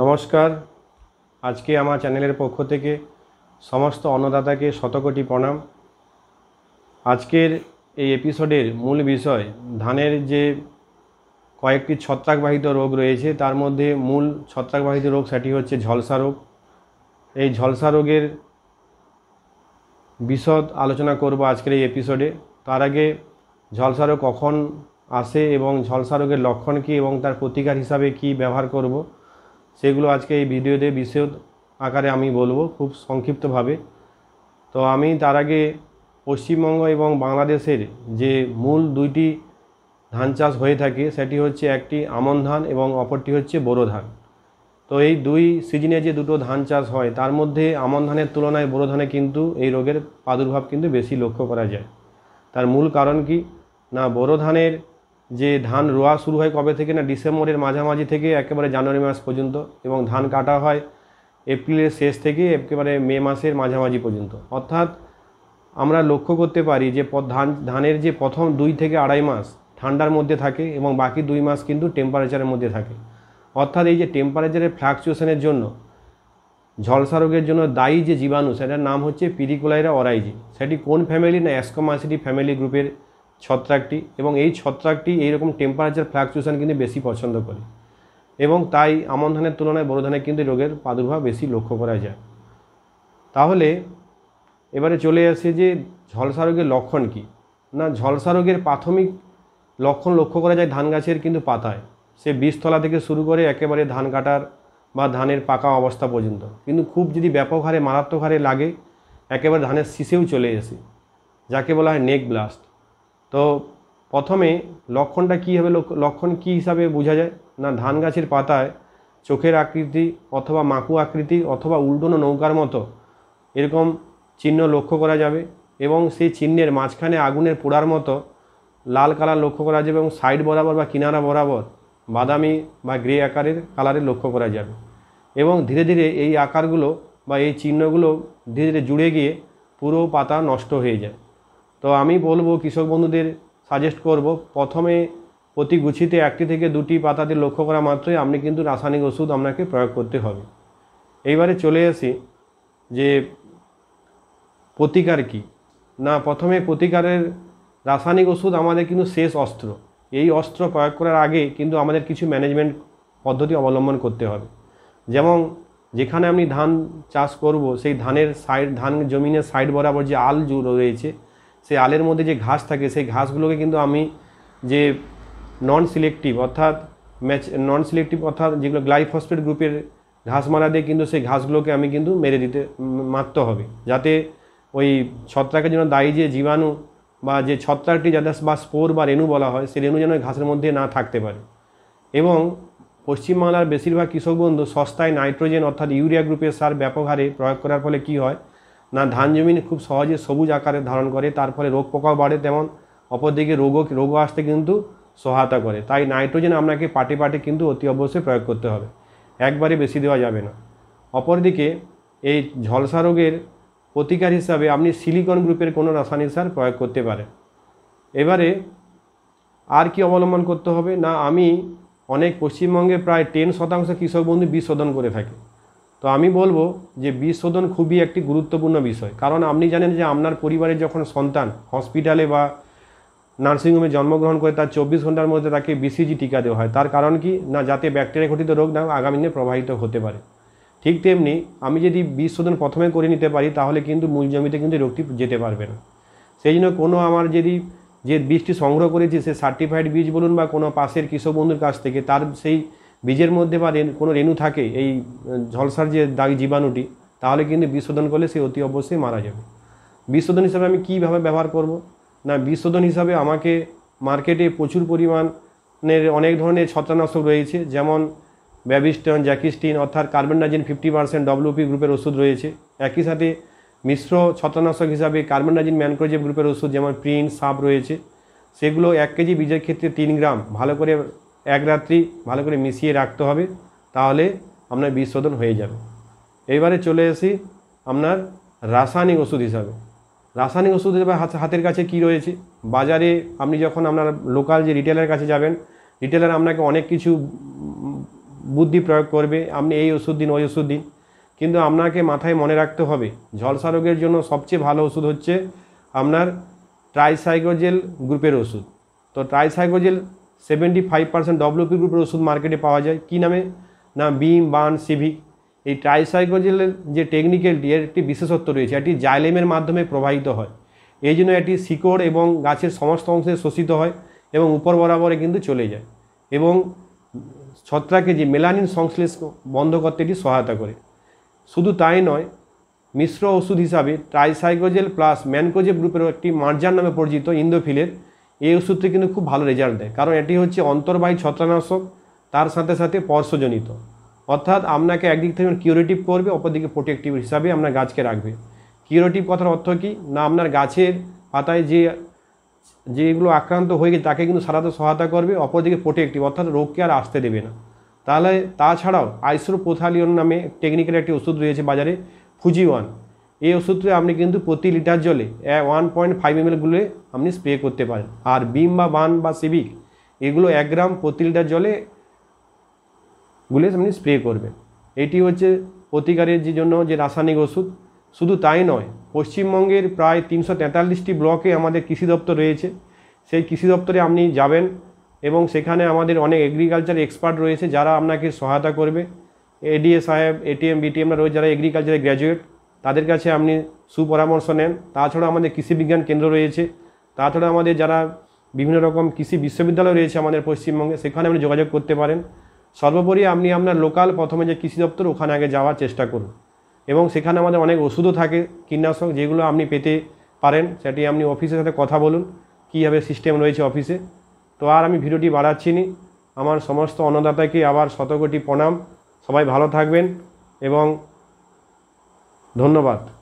নমস্কার আজকে আমার চ্যানেলের পক্ষ থেকে সমস্ত অন্নদাতাকে শতকোটি প্রণাম আজকের এই এপিসোডের মূল বিষয় ধানের যে কয়েকটি ছত্রাকবাহিত রোগ রয়েছে তার মধ্যে মূল ছত্রাকবাহিত রোগ সেটি হচ্ছে ঝলসা রোগ এই ঝলসা রোগের বিশদ আলোচনা করব আজকের এই এপিসোডে তার আগে ঝলসা রোগ কখন আসে এবং ঝলসা রোগের লক্ষণ কী এবং তার প্রতিকার হিসাবে কি ব্যবহার করব সেগুলো আজকে এই ভিডিওতে বিশেষ আকারে আমি বলবো খুব সংক্ষিপ্তভাবে তো আমি তার আগে পশ্চিমবঙ্গ এবং বাংলাদেশের যে মূল দুইটি ধান চাষ হয়ে থাকে সেটি হচ্ছে একটি আমন ধান এবং অপরটি হচ্ছে বোরো ধান তো এই দুই সিজনে যে দুটো ধান চাষ হয় তার মধ্যে আমন ধানের তুলনায় বোরো ধানে কিন্তু এই রোগের প্রাদুর্ভাব কিন্তু বেশি লক্ষ্য করা যায় তার মূল কারণ কি না বোরো ধানের যে ধান রোয়া শুরু হয় কবে থেকে না ডিসেম্বরের মাঝামাঝি থেকে একেবারে জানুয়ারি মাস পর্যন্ত এবং ধান কাটা হয় এপ্রিলের শেষ থেকে একেবারে মে মাসের মাঝামাঝি পর্যন্ত অর্থাৎ আমরা লক্ষ্য করতে পারি যে ধান ধানের যে প্রথম দুই থেকে আড়াই মাস ঠান্ডার মধ্যে থাকে এবং বাকি দুই মাস কিন্তু টেম্পারেচারের মধ্যে থাকে অর্থাৎ এই যে টেম্পারেচারের ফ্লাকচুয়েশনের জন্য ঝলসা রোগের জন্য দায়ী যে জীবাণু সেটার নাম হচ্ছে পিরিকুলাইরা অরাইজি সেটি কোন ফ্যামিলি না অ্যাসকোমাসিটি ফ্যামিলি গ্রুপের ছত্রাকটি এবং এই ছত্রাকটি এইরকম টেম্পারেচার ফ্লাকচুয়েশন কিন্তু বেশি পছন্দ করে এবং তাই আমন ধানের তুলনায় বড় ধানে কিন্তু রোগের প্রাদুর্ভাব বেশি লক্ষ্য করা যায় তাহলে এবারে চলে আসে যে ঝলসা রোগের লক্ষণ কি না ঝলসা রোগের প্রাথমিক লক্ষণ লক্ষ্য করা যায় ধান গাছের কিন্তু পাতায় সে বীজতলা থেকে শুরু করে একেবারে ধান কাটার বা ধানের পাকা অবস্থা পর্যন্ত কিন্তু খুব যদি ব্যাপক হারে মারাত্মক হারে লাগে একেবারে ধানের শিষেও চলে আসে যাকে বলা হয় নেক ব্লাস্ট তো প্রথমে লক্ষণটা কী হবে লক্ষণ কী হিসাবে বোঝা যায় না ধান গাছের পাতায় চোখের আকৃতি অথবা মাকু আকৃতি অথবা উল্টোনো নৌকার মতো এরকম চিহ্ন লক্ষ্য করা যাবে এবং সেই চিহ্নের মাঝখানে আগুনের পোড়ার মতো লাল কালার লক্ষ্য করা যাবে এবং সাইড বরাবর বা কিনারা বরাবর বাদামি বা গ্রে আকারের কালারে লক্ষ্য করা যাবে এবং ধীরে ধীরে এই আকারগুলো বা এই চিহ্নগুলো ধীরে ধীরে জুড়ে গিয়ে পুরো পাতা নষ্ট হয়ে যায় তো আমি বলবো কৃষক বন্ধুদের সাজেস্ট করব প্রথমে প্রতি গুছিতে একটি থেকে দুটি পাতাতে লক্ষ্য করা মাত্রই আপনি কিন্তু রাসায়নিক ওষুধ আপনাকে প্রয়োগ করতে হবে এইবারে চলে আসি যে প্রতিকার কি না প্রথমে প্রতিকারের রাসায়নিক ওষুধ আমাদের কিন্তু শেষ অস্ত্র এই অস্ত্র প্রয়োগ করার আগে কিন্তু আমাদের কিছু ম্যানেজমেন্ট পদ্ধতি অবলম্বন করতে হবে যেমন যেখানে আমি ধান চাষ করব সেই ধানের সাইড ধান জমিনের সাইড বরাবর যে আল রয়েছে সেই আলের মধ্যে যে ঘাস থাকে সেই ঘাসগুলোকে কিন্তু আমি যে নন সিলেক্টিভ অর্থাৎ ম্যাচ নন সিলেক্টিভ অর্থাৎ যেগুলো গ্লাইফসফেট গ্রুপের ঘাস মারা দিয়ে কিন্তু সেই ঘাসগুলোকে আমি কিন্তু মেরে দিতে মারতে হবে যাতে ওই ছত্রাকের জন্য দায়ী যে জীবাণু বা যে ছত্রাকটি যাদের বা স্পোর বা রেণু বলা হয় সেই রেণু যেন ঘাসের মধ্যে না থাকতে পারে এবং পশ্চিমবাংলার বেশিরভাগ কৃষক বন্ধু সস্তায় নাইট্রোজেন অর্থাৎ ইউরিয়া গ্রুপের সার ব্যাপক হারে প্রয়োগ করার ফলে কি হয় না ধান জমি খুব সহজে সবুজ আকারে ধারণ করে তার ফলে রোগ পোকাও বাড়ে তেমন অপরদিকে রোগও রোগও আসতে কিন্তু সহায়তা করে তাই নাইট্রোজেন আপনাকে পাটে পাটে কিন্তু অতি অবশ্যই প্রয়োগ করতে হবে একবারে বেশি দেওয়া যাবে না অপরদিকে এই ঝলসা রোগের প্রতিকার হিসাবে আপনি সিলিকন গ্রুপের কোনো রাসায়নিক সার প্রয়োগ করতে পারেন এবারে আর কি অবলম্বন করতে হবে না আমি অনেক পশ্চিমবঙ্গে প্রায় টেন শতাংশ কৃষক বন্ধু বিশোধন শোধন করে থাকি তো আমি বলবো যে বীজ শোধন খুবই একটি গুরুত্বপূর্ণ বিষয় কারণ আপনি জানেন যে আপনার পরিবারের যখন সন্তান হসপিটালে বা নার্সিংহোমে জন্মগ্রহণ করে তার চব্বিশ ঘন্টার মধ্যে তাকে বিসিজি টিকা দেওয়া হয় তার কারণ কি না যাতে ব্যাকটেরিয়া ঘটিত রোগ না আগামী দিনে প্রবাহিত হতে পারে ঠিক তেমনি আমি যদি বীজ শোধন প্রথমে করে নিতে পারি তাহলে কিন্তু মূল জমিতে কিন্তু রোগটি যেতে পারবে না সেই জন্য কোনো আমার যদি যে বীজটি সংগ্রহ করেছি সে সার্টিফাইড বীজ বলুন বা কোনো পাশের কৃষক বন্ধুর কাছ থেকে তার সেই বীজের মধ্যে বা কোনো রেণু থাকে এই ঝলসার যে দাগ জীবাণুটি তাহলে কিন্তু বিশোধন করলে সে অতি অবশ্যই মারা যাবে বিশোধন হিসাবে আমি কীভাবে ব্যবহার করব না বিশোধন হিসাবে আমাকে মার্কেটে প্রচুর পরিমাণের অনেক ধরনের ছত্রানাশক রয়েছে যেমন ব্যাবিস্টন জ্যাকিস্টিন অর্থাৎ কার্বেন্ডাজিন ফিফটি পার্সেন্ট ডব্লিউপি গ্রুপের ওষুধ রয়েছে একই সাথে মিশ্র ছত্রানাশক হিসাবে কার্বেন্ডাজিন ম্যানক্রোজেব গ্রুপের ওষুধ যেমন প্রিন্ট সাপ রয়েছে সেগুলো এক কেজি বীজের ক্ষেত্রে তিন গ্রাম ভালো করে এক রাত্রি ভালো করে মিশিয়ে রাখতে হবে তাহলে আপনার বীজ শোধন হয়ে যাবে এইবারে চলে এসি আপনার রাসায়নিক ওষুধ হিসাবে রাসায়নিক ওষুধ হিসাবে হাতের কাছে কি রয়েছে বাজারে আপনি যখন আপনার লোকাল যে রিটেলার কাছে যাবেন রিটেলার আপনাকে অনেক কিছু বুদ্ধি প্রয়োগ করবে আপনি এই ওষুধ দিন ওই ওষুধ দিন কিন্তু আপনাকে মাথায় মনে রাখতে হবে ঝলসা রোগের জন্য সবচেয়ে ভালো ওষুধ হচ্ছে আপনার ট্রাইসাইকোজেল গ্রুপের ওষুধ তো tricyclazole seventy five percent WP গ্রুপের ওষুধ মার্কেটে পাওয়া যায় কী নামে না বিম বান সিভিক এই ট্রাইসাইকোজেলের যে টেকনিক্যালটি এর একটি বিশেষত্ব রয়েছে এটি জাইলেমের মাধ্যমে প্রবাহিত হয় এই জন্য এটি শিকড় এবং গাছের সমস্ত অংশে শোষিত হয় এবং উপর বরাবরে কিন্তু চলে যায় এবং ছত্রাকে যে মেলানিন সংশ্লেষ বন্ধ করতে এটি সহায়তা করে শুধু তাই নয় মিশ্র ওষুধ হিসাবে ট্রাইসাইকোজেল প্লাস ম্যানকোজেব গ্রুপের একটি মার্জার নামে পরিচিত ইন্দোফিলের এই ওষুধটি কিন্তু খুব ভালো রেজাল্ট দেয় কারণ এটি হচ্ছে অন্তর্বাহী ছত্রানাশক তার সাথে সাথে পর্শজনিত অর্থাৎ আপনাকে একদিক থেকে কিউরেটিভ করবে অপরদিকে প্রোটেকটিভ হিসাবে আপনার গাছকে রাখবে কিউরেটিভ কথার অর্থ কী না আপনার গাছের পাতায় যে যেগুলো আক্রান্ত হয়ে গেছে তাকে কিন্তু সারাতে সহায়তা করবে অপরদিকে প্রোটেকটিভ অর্থাৎ রোগকে আর আসতে দেবে না তাহলে তাছাড়াও পোথালিয়ন নামে টেকনিক্যাল একটি ওষুধ রয়েছে বাজারে ফুজি ওয়ান এই ওষুধটি আপনি কিন্তু প্রতি লিটার জলে ওয়ান পয়েন্ট ফাইভ এম এলগুলো আপনি স্প্রে করতে পারেন আর বিম বা বান বা সিবিক এগুলো এক গ্রাম প্রতি লিটার জলে গুলে আপনি স্প্রে করবেন এটি হচ্ছে প্রতিকারের যে জন্য যে রাসায়নিক ওষুধ শুধু তাই নয় পশ্চিমবঙ্গের প্রায় তিনশো তেতাল্লিশটি ব্লকে আমাদের কৃষি দপ্তর রয়েছে সেই কৃষি দপ্তরে আপনি যাবেন এবং সেখানে আমাদের অনেক এগ্রিকালচার এক্সপার্ট রয়েছে যারা আপনাকে সহায়তা করবে এডিএ সাহেব এটিএম বিটিএমরা রয়েছে যারা এগ্রিকালচারের গ্র্যাজুয়েট তাদের কাছে আপনি সুপরামর্শ নেন তাছাড়া আমাদের কৃষি বিজ্ঞান কেন্দ্র রয়েছে তাছাড়া আমাদের যারা বিভিন্ন রকম কৃষি বিশ্ববিদ্যালয় রয়েছে আমাদের পশ্চিমবঙ্গে সেখানে আপনি যোগাযোগ করতে পারেন সর্বোপরি আপনি আপনার লোকাল প্রথমে যে কৃষি দপ্তর ওখানে আগে যাওয়ার চেষ্টা করুন এবং সেখানে আমাদের অনেক ওষুধও থাকে কীটনাশক যেগুলো আপনি পেতে পারেন সেটি আপনি অফিসের সাথে কথা বলুন কীভাবে সিস্টেম রয়েছে অফিসে তো আর আমি ভিডিওটি বাড়াচ্ছি নি আমার সমস্ত অন্নদাতাকে আবার শতকোটি প্রণাম সবাই ভালো থাকবেন এবং धन्यवाद